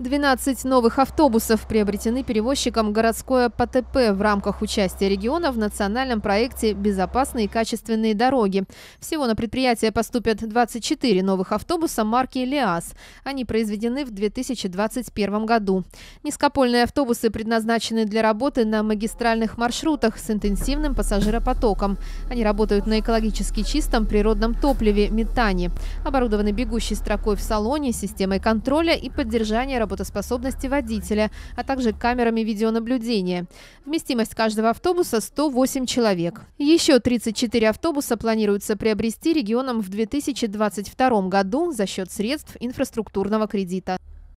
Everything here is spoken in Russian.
12 новых автобусов приобретены перевозчиком городское ПТП в рамках участия региона в национальном проекте «Безопасные и качественные дороги». Всего на предприятие поступят 24 новых автобуса марки ЛиАЗ. Они произведены в 2021 году. Низкопольные автобусы предназначены для работы на магистральных маршрутах с интенсивным пассажиропотоком. Они работают на экологически чистом природном топливе – метане. Оборудованы бегущей строкой в салоне, системой контроля и поддержания работы работоспособности водителя, а также камерами видеонаблюдения. Вместимость каждого автобуса 108 человек. Еще 34 автобуса планируется приобрести регионам в 2022 году за счет средств инфраструктурного кредита.